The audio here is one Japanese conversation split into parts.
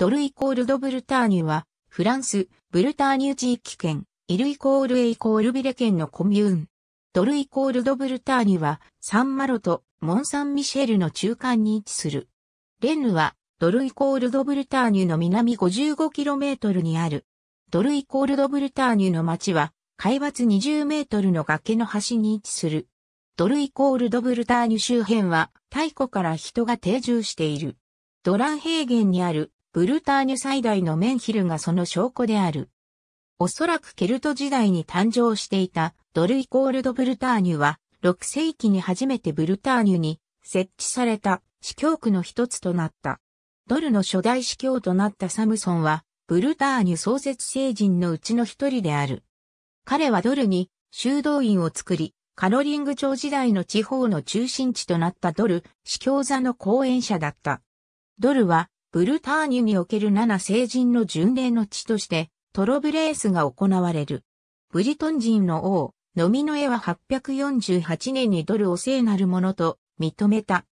ドルイコールドブルターニュは、フランス、ブルターニュ地域圏、イルイコールエイコールビレ県のコミューン。ドルイコールドブルターニュは、サンマロとモンサンミシェルの中間に位置する。レンヌは、ドルイコールドブルターニュの南 55km にある。ドルイコールドブルターニュの町は、海抜 20m の崖の端に位置する。ドルイコールドブルターニュ周辺は、太古から人が定住している。ドラン平原にあるブルターニュ最大のメンヒルがその証拠である。おそらくケルト時代に誕生していたドルイコールドブルターニュは6世紀に初めてブルターニュに設置された司教区の一つとなった。ドルの初代司教となったサムソンはブルターニュ創設聖人のうちの一人である。彼はドルに修道院を作り、カロリング朝時代の地方の中心地となったドル、司教座の講演者だった。ドルはブルターニュにおける7聖人の巡礼の地として、トロブレースが行われる。ブリトン人の王、ノミノエは848年にドルを聖なるものと認めた。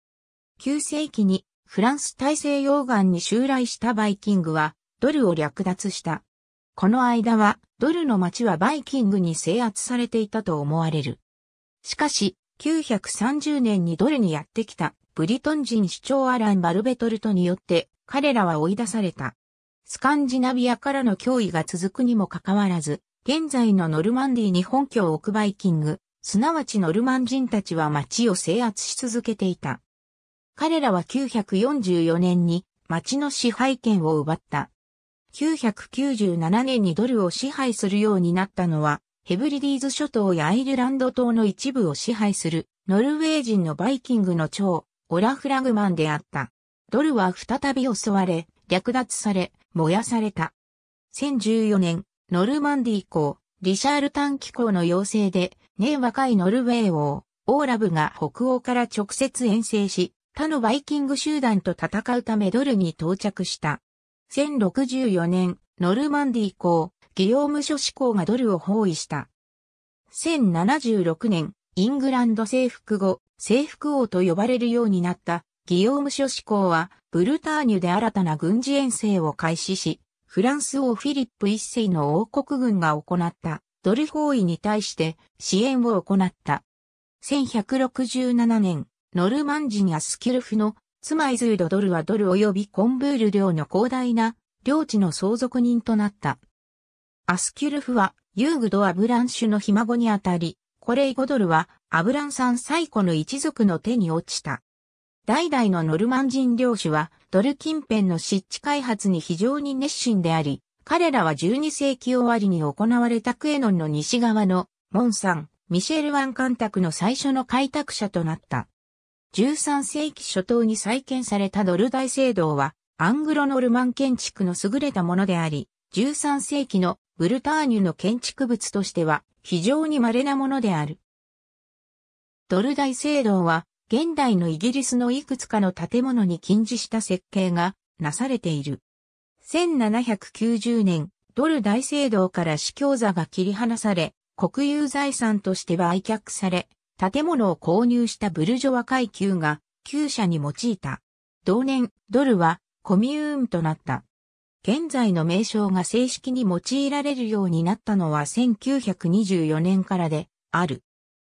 9世紀にフランス大西洋岸に襲来したバイキングはドルを略奪した。この間はドルの町はバイキングに制圧されていたと思われる。しかし、930年にドルにやってきたブリトン人主張アラン・バルベトルトによって彼らは追い出された。スカンジナビアからの脅威が続くにもかかわらず、現在のノルマンディーに本拠を置くバイキング、すなわちノルマン人たちは町を制圧し続けていた。彼らは944年に町の支配権を奪った。997年にドルを支配するようになったのは、ヘブリディーズ諸島やアイルランド島の一部を支配する、ノルウェー人のバイキングの長、オラフラグマンであった。ドルは再び襲われ、略奪され、燃やされた。1014年、ノルマンディー港、リシャールタン機の要請で、年若いノルウェー王、オーラブが北欧から直接遠征し、他のバイキング集団と戦うためドルに到着した。1064年、ノルマンディー港、ギヨーム諸司港がドルを包囲した。1076年、イングランド征服後、征服王と呼ばれるようになったギヨーム諸向公は、ブルターニュで新たな軍事遠征を開始し、フランス王フィリップ一世の王国軍が行ったドル包囲に対して支援を行った。1167年、ノルマン人やスキルフの妻イズードドルはドル及びコンブール領の広大な領地の相続人となった。アスキュルフはユーグド・アブランシュのひ孫にあたり、これイゴドルはアブランさん最古の一族の手に落ちた。代々のノルマン人領主は、ドル近辺の湿地開発に非常に熱心であり、彼らは12世紀終わりに行われたクエノンの西側の、モンサン、ミシェルワン干拓の最初の開拓者となった。13世紀初頭に再建されたドル大聖堂は、アングロノルマン建築の優れたものであり、13世紀のブルターニュの建築物としては、非常に稀なものである。ドル大聖堂は、現代のイギリスのいくつかの建物に禁じした設計がなされている。1790年、ドル大聖堂から司教座が切り離され、国有財産として売却され、建物を購入したブルジョワ階級が旧社に用いた。同年、ドルはコミューンとなった。現在の名称が正式に用いられるようになったのは1924年からである。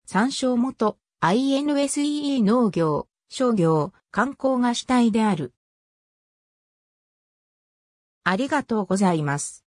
参照元、INSEE 農業、商業、観光が主体である。ありがとうございます。